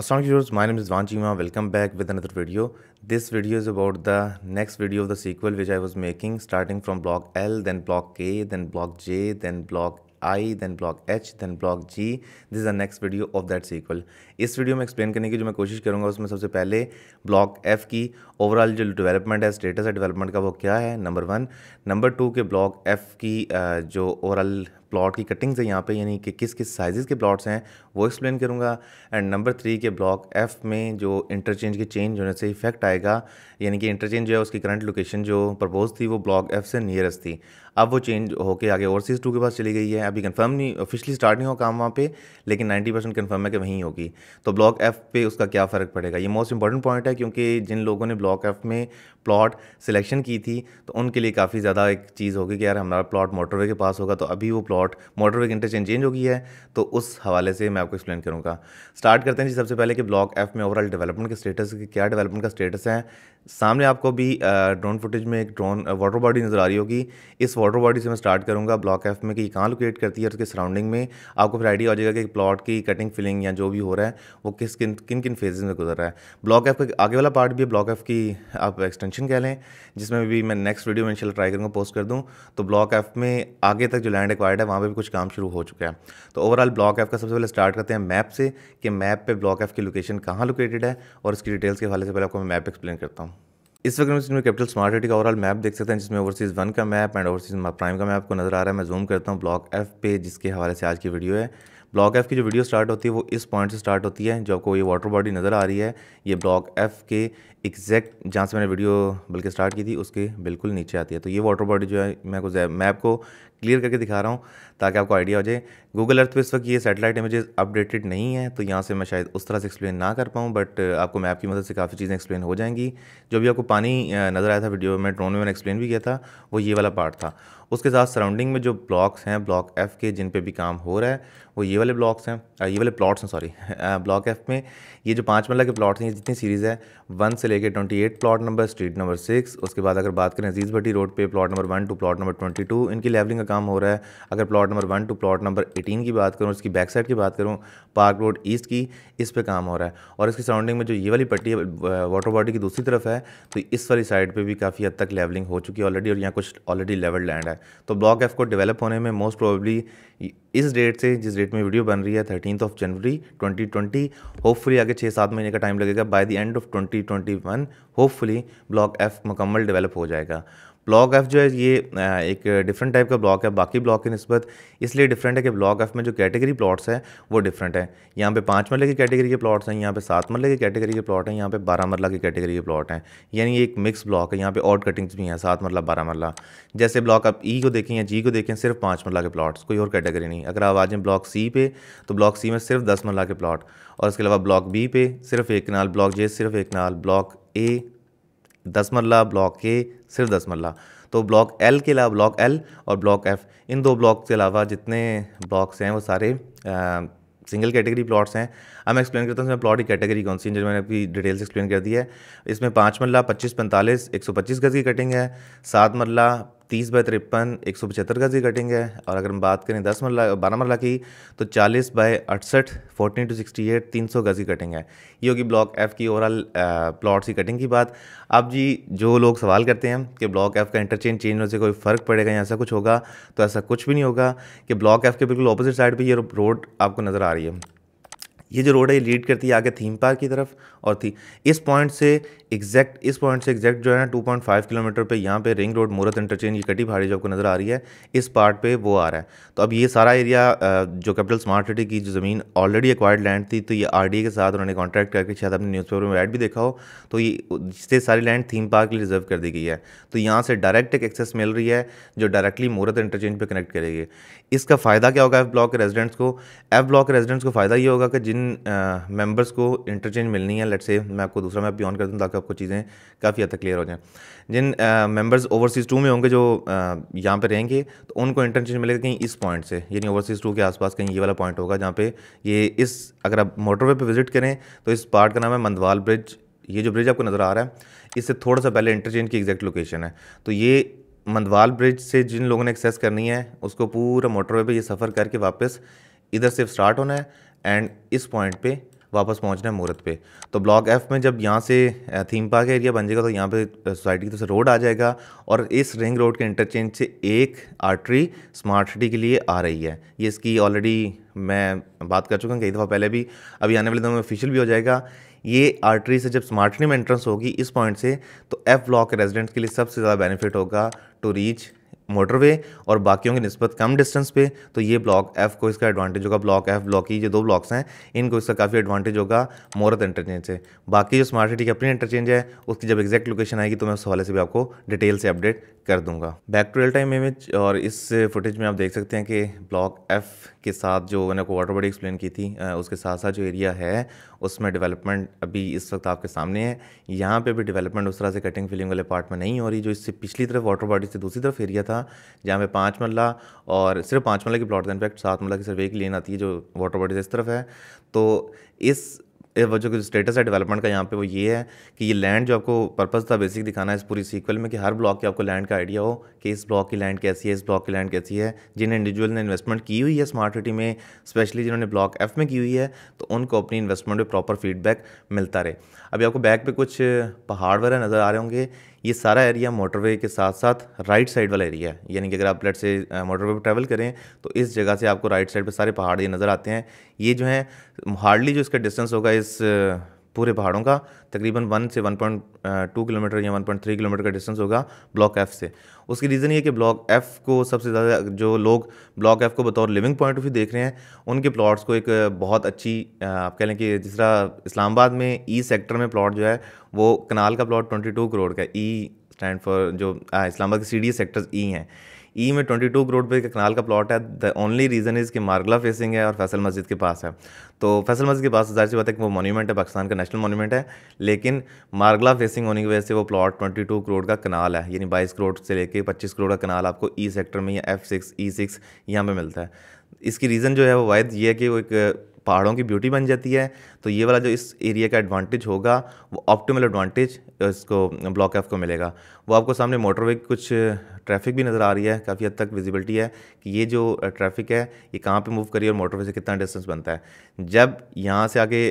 Assalamu viewers, my name is Vanchima. Welcome back with another video. This video is about the next video of the sequel which I was making starting from block L, then block K, then block J, then block I then block H then block G this is the next video of that sequel इस video में explain करने की जो मैं कोशिश करूँगा उसमें सबसे पहले ब्लॉक एफ की ओवरऑल जो डेवलपमेंट है स्टेटस है डेवलपमेंट का वो क्या है नंबर वन नंबर टू के ब्लॉक एफ की जो ओवरऑल प्लॉट की कटिंग्स है यहाँ पे यानी कि किस किस साइज़ के प्लॉट्स हैं वो एक्सप्लेन करूँगा एंड नंबर थ्री के ब्लॉक एफ़ में जो इंटरचेंज के चेंज होने से इफेक्ट आएगा यानी कि इंटरचेंज जो है उसकी करंट लोकेशन जो प्रपोज थी वो ब्लॉक एफ़ से नियरेस्ट थी अब वो चेंज होकर आगे ओवरसीज़ टू के पास चली गई है अभी कन्फर्म नहीं ऑफिशली स्टार्ट नहीं हो काम वहाँ पर लेकिन नाइन्टी परसेंट कन्फर्म है कि वहीं होगी तो ब्लॉक एफ़ पे उसका क्या फ़र्क पड़ेगा ये मोस्ट इंपॉर्टेंट पॉइंट है क्योंकि जिन लोगों ने ब्लॉक एफ़ में प्लॉट सिलेक्शन की थी तो उनके लिए काफ़ी ज़्यादा एक चीज़ होगी कि यार हमारा प्लॉट मोटरवे के पास होगा तो अभी वो plot dot motor interchange change होगी है तो उस हवाले से मैं आपको एक्सप्लेन करूँगा स्टार्ट करते हैं जी सबसे पहले कि ब्लॉक एफ में ओवरऑल डेवलपमेंट के स्टेटस क्या डेवलपमेंट का स्टेटस है सामने आपको भी ड्रोन फुटेज में एक ड्रोन वाटर बॉडी नज़र आ रही होगी इस वाटर बॉडी से मैं स्टार्ट करूँगा ब्लॉक एफ में कि कहाँ लोकेट करती है उसके सराउंडिंग में आपको फिर आइडिया हो जाएगा कि प्लॉट की कटिंग फिलिंग या जो भी हो रहा है वो किस किन किन किन फेजेज में गुजर रहा है ब्लॉक एफ का आगे वाला पार्ट भी ब्लॉक एफ की आप एक्सटेंशन कह लें जिसमें भी मैं नेक्स्ट वीडियो में इन ट्राई करूँगा पोस्ट कर दूँ तो ब्लॉक एफ में आगे तक जो लैंड एक्वायर्ड है वहाँ पर भी कुछ काम शुरू हो चुका है तो ओवरऑल ब्लॉक ऐप का सबसे पहले स्टार्ट करते हैं मैप से कि मैप पर ब्लॉक ऐप की लोकेशन कहाँ लोकेटेड है और इसकी डिटेल्स के हवाले से पहले आपको मैं मैप एक्सप्लेन करता हूँ इस वक्त में इसमें कैपिटल स्मार्ट सिटी का ओवरऑल मैप देख सकते हैं जिसमें ओवरसीज़ वन का मैप एंड ओवरसीज़ प्राइम का मैप को नज़र आ रहा है मैं जूम करता हूँ ब्लॉक एफ पे जिसके हवाले से आज की वीडियो है ब्लॉक एफ़ की जो वीडियो स्टार्ट होती है वो इस पॉइंट से स्टार्ट होती है जो आपको ये वाटर बॉडी नज़र आ रही है ये ब्लॉक एफ़ के एग्जैक्ट जहाँ से मैंने वीडियो बल्कि स्टार्ट की थी उसके बिल्कुल नीचे आती है तो ये वाटर बॉडी जो है मैं को मैप को क्लियर करके दिखा रहा हूँ ताकि आपको आइडिया हो जाए गूगल अर्थ पे इस वक्त ये सैटेलाइट इमेजेस अपडेटेड नहीं है तो यहाँ से मैं शायद उस तरह से एक्सप्लेन ना कर पाऊँ बट uh, आपको मैप की मदद से काफ़ी चीज़ें एक्सप्लेन हो जाएंगी जो भी आपको पानी uh, नज़र आया था वीडियो में ड्रोन में मैंने एक्सप्लेन भी किया था वो ये वाला पार्ट था उसके साथ सराउंडिंग में जो ब्लॉक्स हैं ब्लॉक एफ़ के जिन पे भी काम हो रहा है वो ये वाले ब्लॉक्स हैं uh, ये वाले प्लॉट्स हैं सॉरी ब्लॉक एफ़ में ये जो पाँच मल्ला के प्लॉट्स हैं ये जितनी सीरीज़ है वन से लेकर twenty eight plot number street number six उसके बाद अगर बात करें अजीज़ भट्टी रोड पे plot number one two plot number twenty two इनकी लेवलिंग काम हो रहा है अगर plot number one two plot number eighteen की बात करूँ उसकी बैक साइड की बात करूँ पार्क रोड ईस्ट की इस पर काम हो रहा है और इसकी सराउंडिंग में जो ये वाली पट्टी है वाटर बॉडी की दूसरी तरफ है तो इस वाली साइड पर भी काफ़ी हद तक लेवलिंग हो चुकी है ऑलरेडी और यहाँ कुछ ऑलरेडी लेवल लैंड है तो ब्लॉक एफ को डेवलप होने में मोस्ट प्रोबेबली इस डेट से जिस डेट में वीडियो बन रही है thirteen of January twenty twenty hopefully आगे छः सात महीने का टाइम लगेगा by the end of twenty twenty one hopefully block F मुकम्मल डेवलप हो जाएगा ब्लॉक एफ जो है ये एक डिफरेंट टाइप का ब्लॉक है बाकी ब्लॉक की नस्बत इसलिए डिफरेंट है कि ब्लॉक एफ में जो कैटेगरी प्लॉट्स हैं वो डिफरेंट है यहाँ पे पाँच मरल की कैटेगरी के प्लॉट्स हैं यहाँ पे सात मरल की कैटेगरी के प्लॉट हैं यहाँ पे बारह मरला की कैटेगरी के प्लॉट हैं यानी एक मिक्स ब्लॉक है यहाँ पे ऑट कटिंग्स भी हैं सात मरला बारह मरला जैसे ब्लॉक आप ई e को देखें या जी को देखें सिर्फ पाँच मरला के प्लॉट्स कोई और कैटेगरी नहीं अगर आप आ जाएँ ब्लॉक सी पे तो ब्लॉक सी में सिर्फ दस मरला के प्लॉट और इसके अलावा ब्लॉक बी पे सिर्फ एक नाल ब्लॉक जे सिर्फ एक नाल ब्लॉक ए दस मरला ब्लॉक के सिर्फ दस मरला तो ब्लॉक एल के अलावा ब्लॉक एल और ब्लॉक एफ़ इन दो ब्लॉक के अलावा जितने ब्लॉक्स हैं वो सारे आ, सिंगल कैटेगरी प्लॉट्स हैं अब मैं एक्सप्लेन करता हूँ इसमें प्लॉट की कैटेगरी कौन सी है जो मैंने अपनी डिटेल से एक्सप्लेन कर दी है इसमें पाँच मरला पच्चीस पैंतालीस एक सौ पच्चीस गज़ की कटिंग है सात मरला तीस बाय तिरपन एक सौ पचहत्तर गज की कटिंग है और अगर हम बात करें दस मरला बारह मरला की तो चालीस बाय अड़सठ फोर्टीन टू सिक्सटी एट तीन सौ गज की कटिंग है ये होगी ब्लॉक एफ़ की ओवरऑल प्लॉट्स की कटिंग की बात अब जी जो लोग सवाल करते हैं कि ब्लॉक एफ़ का इंटरचेंज चेंज होने से कोई फ़र्क पड़ेगा या ऐसा कुछ होगा तो ऐसा कुछ भी नहीं होगा कि ब्लॉक एफ़ के बिल्कुल अपोजिट साइड पर ये रोड आपको नज़र आ रही है ये जो रोड है ये लीड करती है आगे थीम पार्क की तरफ और थी इस पॉइंट से एग्जैक्ट इस पॉइंट से एग्जैक्ट जो है ना 2.5 किलोमीटर पे यहाँ पे रिंग रोड मूरत इंटरचेंज की कटी पहाड़ी जो आपको नज़र आ रही है इस पार्ट पे वो आ रहा है तो अब ये सारा एरिया जो कैपिटल स्मार्ट सिटी की जो ज़मीन ऑलरेडी एक्वायर्ड लैंड थी तो ये आर के साथ उन्होंने कॉन्ट्रैक्ट करके शायद अपने न्यूज़पेपर में एड भी देखा हो तो ये सारी लैंड थीम पार्क के लिए रिजर्व कर दी गई है तो यहाँ से डायरेक्ट एक एक्सेस मिल रही है जो डायरेक्टली मूरत इंटरचेंज पर कनेक्ट करेगी इसका फ़ायदा क्या होगा एफ ब्लॉक के रेजिडेंट्स को एफ ब्लॉक के रेजिडेंट्स को फ़ायदा ये होगा कि जिन मेम्बर्स को इंटरचेंज मिलनी है लेट से मैं आपको दूसरा मैप भी ऑन कर दूँ ताकि आपको चीज़ें काफ़ी हद तक क्लियर हो जाएँ जिन मेंबर्स ओवरसीज़ टू में होंगे जो यहाँ पर रहेंगे तो उनको इंटर्नशिप मिलेगा कहीं इस पॉइंट से यानी ओवरसीज़ टू के आसपास कहीं ये वाला पॉइंट होगा जहाँ पे ये इस अगर आप मोटरवे पर विजिट करें तो इस पार्ट का नाम है मंदवाल ब्रिज ये जो ब्रिज आपको नज़र आ रहा है इससे थोड़ा सा पहले इंटरचेंज की एग्जैक्ट लोकेशन है तो ये मंदवाल ब्रिज से जिन लोगों ने एक्सेस करनी है उसको पूरा मोटरवे पे ये सफ़र करके वापस इधर से स्टार्ट होना है एंड इस पॉइंट पे वापस पहुँचना है मुहूर्त पे तो ब्लॉक एफ़ में जब यहाँ से थीम पार्क एरिया बन जाएगा तो यहाँ पे सोसाइटी की तरफ तो से रोड आ जाएगा और इस रिंग रोड के इंटरचेंज से एक आर्टरी स्मार्ट सिटी के लिए आ रही है ये इसकी ऑलरेडी मैं बात कर चुका हूँ कई दफ़ा पहले भी अभी आने वाले दिनों में ऑफिशियल भी हो जाएगा ये आर्टरी से जब स्मार्ट सिटी में एंट्रेंस होगी इस पॉइंट से तो एफ़ ब्लॉक के रेजिडेंट्स के लिए सबसे ज़्यादा बेनिफिट होगा टू रीच मोटरवे और बाकियों की नस्बत कम डिस्टेंस पे तो ये ब्लॉक एफ़ को इसका एडवांटेज होगा block F block E e, ये दो ब्लॉक्स हैं इनको इसका काफ़ी एडवांटेज होगा मोरत इंटरचेंज से बाकी जो स्मार्ट सिटी की अपनी इंटरचेंज है उसकी जब एग्जैक्ट लोकेशन आएगी तो मैं उस हवाले से भी आपको डिटेल से अपडेट कर दूंगा back to real time image और इस फुटेज में आप देख सकते हैं कि ब्लॉक एफ़ के साथ जो मैंने आपको वाटर बॉडी एक्सप्लेन की थी उसके साथ साथ जो एरिया है उसमें डेवलपमेंट अभी इस वक्त आपके सामने है यहाँ पे भी डेवलपमेंट उस तरह से कटिंग फिलिंग वाले पार्ट में नहीं हो रही जो इससे पिछली तरफ वाटर बॉडी से दूसरी तरफ एरिया था जहाँ पे पाँच मल्ला और सिर्फ पाँच मल्ला की प्लॉट इनफैक्ट सात मल्ला की सर्वे की लेन आती है जो वाटर बॉडी से इस तरफ है तो इस वो जो स्टेटस है डेवलपमेंट का यहाँ पे वो ये है कि ये लैंड जो आपको पर्पस था बेसिक दिखाना है इस पूरी सीक्वल में कि हर ब्लॉक की आपको लैंड का आइडिया हो कि इस ब्लॉक की लैंड कैसी है इस ब्लॉक की लैंड कैसी है जिन इंडिविजुअल ने इन्वेस्टमेंट की हुई है स्मार्ट सिटी में स्पेशली जिन्होंने ब्लॉक एफ में की हुई है तो उनको अपनी इन्वेस्टमेंट पर प्रॉपर फीडबैक मिलता रहे अभी आपको बैक पर कुछ पहाड़ वगैरह नज़र आ रहे होंगे ये सारा एरिया मोटरवे के साथ साथ राइट साइड वाला एरिया है यानी कि अगर आप लेट से मोटरवे पर ट्रैवल करें तो इस जगह से आपको राइट साइड पर सारे पहाड़ ये नज़र आते हैं ये जो है हार्डली जो इसका डिस्टेंस होगा इस पूरे पहाड़ों का तकरीबन वन से वन पॉइंट टू किलोमीटर या वन पॉइंट थ्री किलोमीटर का डिस्टेंस होगा ब्लॉक एफ़ से उसकी रीज़न ये कि ब्लॉक एफ़ को सबसे ज़्यादा जो लोग ब्लॉक एफ़ को बतौर लिविंग पॉइंट ऑफ व्यू देख रहे हैं उनके प्लॉट्स को एक बहुत अच्छी आप कह लें कि जिस तरह इस्लामाबाद में ई सेक्टर में प्लॉट जो है वो कनाल का प्लॉट ट्वेंटी टू करोड़ का ई स्टैंड फॉर जो इस्लामाबाद के सी डी सेक्टर्स ई हैं ई e में ट्वेंटी टू करोड़ पर कनाल का प्लॉट है द ओनली रीज़न इज़ कि मारगला फेसिंग है और फैसल मस्जिद के पास है तो फैसल मस्जिद के पास जाहिर सी बात है कि वो मोन्यूमेंट है पाकिस्तान का नेशनल मोन्यूमेंट है लेकिन मारगला फेसिंग होने की वजह से वो प्लॉट ट्वेंटी टू करोड़ का कनाल है यानी बाईस करोड़ से लेकर पच्चीस करोड़ का कनाल आपको ई e सेक्टर में या एफ सिक्स ई सिक्स यहाँ पर मिलता है इसकी रीज़न जो है वो वायद ये है कि वो एक पहाड़ों की ब्यूटी बन जाती है तो ये वाला जो इस एरिया का एडवांटेज होगा वो ऑप्टिमल एडवांटेज इसको ब्लॉक एफ को मिलेगा वो आपको सामने मोटरवे कुछ ट्रैफिक भी नज़र आ रही है काफ़ी हद तक विजिबिलिटी है कि ये जो ट्रैफिक है ये कहाँ पे मूव करी और मोटरवे से कितना डिस्टेंस बनता है जब यहाँ से आगे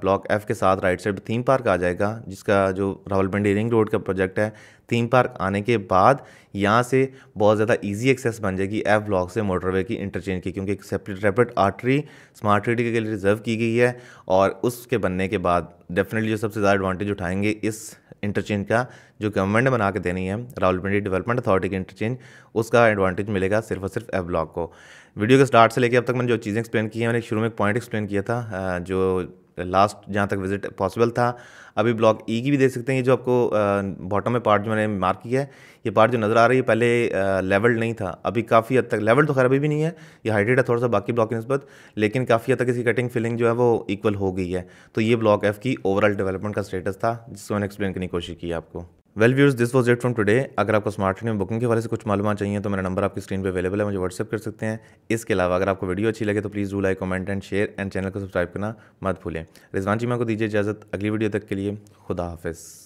ब्लॉक एफ़ के साथ राइट साइड थीम पार्क आ जाएगा जिसका जो रावलपिंडी रिंग रोड का प्रोजेक्ट है थीम पार्क आने के बाद यहाँ से बहुत ज़्यादा इजी एक्सेस बन जाएगी एफ ब्लॉक से मोटरवे की इंटरचेंज की क्योंकि एक separate rapid artery smart city के लिए रिजर्व की गई है और उसके बनने के बाद डेफिनेटली जो सबसे ज़्यादा एडवांटेज उठाएंगे इस इंटरचेंज का जो गवर्नमेंट ने बना के देनी है रावलपिंडी डेवलपमेंट अथॉरिटी के इंटरचेंज उसका एडवांटेज मिलेगा सिर्फ और सिर्फ ए ब्लॉक को वीडियो के स्टार्ट से लेकर अब तक मैंने जो चीज़ें एक्सप्लेन की हैं मैंने शुरू में एक पॉइंट एक्सप्लेन किया था जो लास्ट जहाँ तक विजिट पॉसिबल था अभी ब्लॉक ई e की भी देख सकते हैं ये जो आपको बॉटम में पार्ट जो मैंने मार्क किया है ये पार्ट जो नज़र आ रही है पहले लेवल नहीं था अभी काफ़ी हद तक लेवल तो खैर अभी भी नहीं है ये हाइड्रेट है थोड़ा सा बाकी ब्लॉक की नस्बत लेकिन काफ़ी हद तक इसकी कटिंग फिलिंग जो है वो इक्वल हो गई है तो ये ब्लॉक एफ़ की ओवरऑल डेवलपमेंट का स्टेटस था जिसको मैंने एक्सप्लेन करने की कोशिश की आपको well viewers this was it from today अगर आपको स्मार्ट में बुकिंग के वाले से कुछ मालूम चाहिए तो मेरा नंबर आपकी स्क्रीन पे अवेलेबल है मुझे व्हाट्सअप कर सकते हैं इसके अलावा अगर आपको वीडियो अच्छी लगे तो please do like comment and share and channel को सब्सक्राइब करना मत भूलें रिजवान मैं को दीजिए इजाज़त अगली वीडियो तक के लिए खुदा हाफिज़